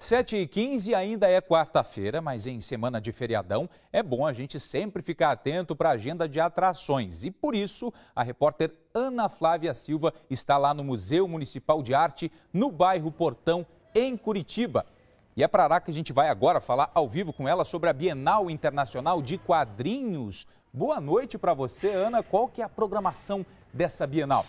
7h15 ainda é quarta-feira, mas em semana de feriadão é bom a gente sempre ficar atento para a agenda de atrações. E por isso, a repórter Ana Flávia Silva está lá no Museu Municipal de Arte, no bairro Portão, em Curitiba. E é para lá que a gente vai agora falar ao vivo com ela sobre a Bienal Internacional de Quadrinhos. Boa noite para você, Ana. Qual que é a programação dessa Bienal?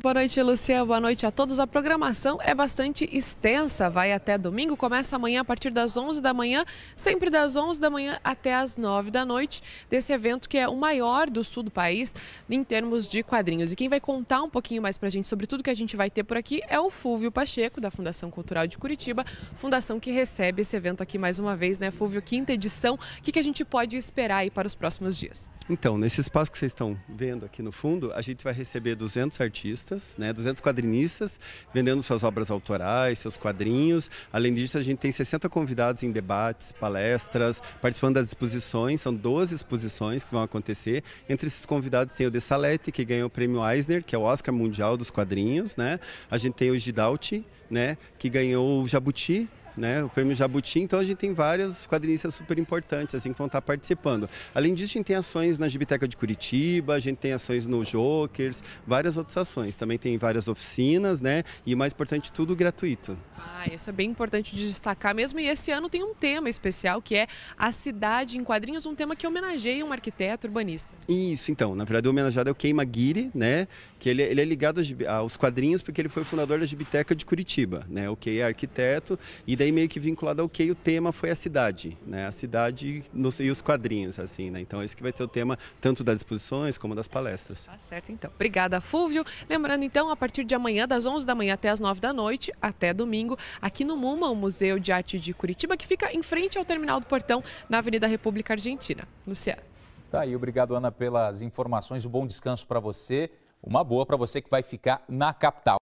Boa noite, Lucia. Boa noite a todos. A programação é bastante extensa, vai até domingo, começa amanhã a partir das 11 da manhã, sempre das 11 da manhã até as 9 da noite, desse evento que é o maior do sul do país em termos de quadrinhos. E quem vai contar um pouquinho mais pra gente sobre tudo que a gente vai ter por aqui é o Fúvio Pacheco, da Fundação Cultural de Curitiba, fundação que recebe esse evento aqui mais uma vez, né, Fúvio? Quinta edição. O que, que a gente pode esperar aí para os próximos dias? Então, nesse espaço que vocês estão vendo aqui no fundo, a gente vai receber 200 artistas, né, 200 quadrinistas, vendendo suas obras autorais, seus quadrinhos. Além disso, a gente tem 60 convidados em debates, palestras, participando das exposições. São 12 exposições que vão acontecer. Entre esses convidados tem o De Salete, que ganhou o prêmio Eisner, que é o Oscar Mundial dos Quadrinhos. Né? A gente tem o Gidalti, né, que ganhou o Jabuti, né? O Prêmio Jabuti, então a gente tem várias quadrinistas super importantes, assim, que vão estar tá participando. Além disso, a gente tem ações na Gibiteca de Curitiba, a gente tem ações no Jokers, várias outras ações. Também tem várias oficinas, né? E mais importante, tudo gratuito. Ah, isso é bem importante de destacar mesmo. E esse ano tem um tema especial que é a cidade em quadrinhos, um tema que homenageia um arquiteto urbanista. Isso, então. Na verdade, o homenageado é o Kei Maguire, né? Que ele, é, ele é ligado aos quadrinhos porque ele foi o fundador da Gibiteca de Curitiba, né? O Kei é arquiteto e daí daí meio que vinculado ao que o tema foi a cidade, né? A cidade nos, e os quadrinhos, assim, né? Então esse que vai ser o tema tanto das exposições como das palestras. Tá certo, então. Obrigada, Fúvio. Lembrando, então, a partir de amanhã, das 11 da manhã até as 9 da noite, até domingo, aqui no MUMA, o Museu de Arte de Curitiba, que fica em frente ao Terminal do Portão, na Avenida República Argentina. Luciana. Tá aí, obrigado, Ana, pelas informações. Um bom descanso para você. Uma boa para você que vai ficar na capital.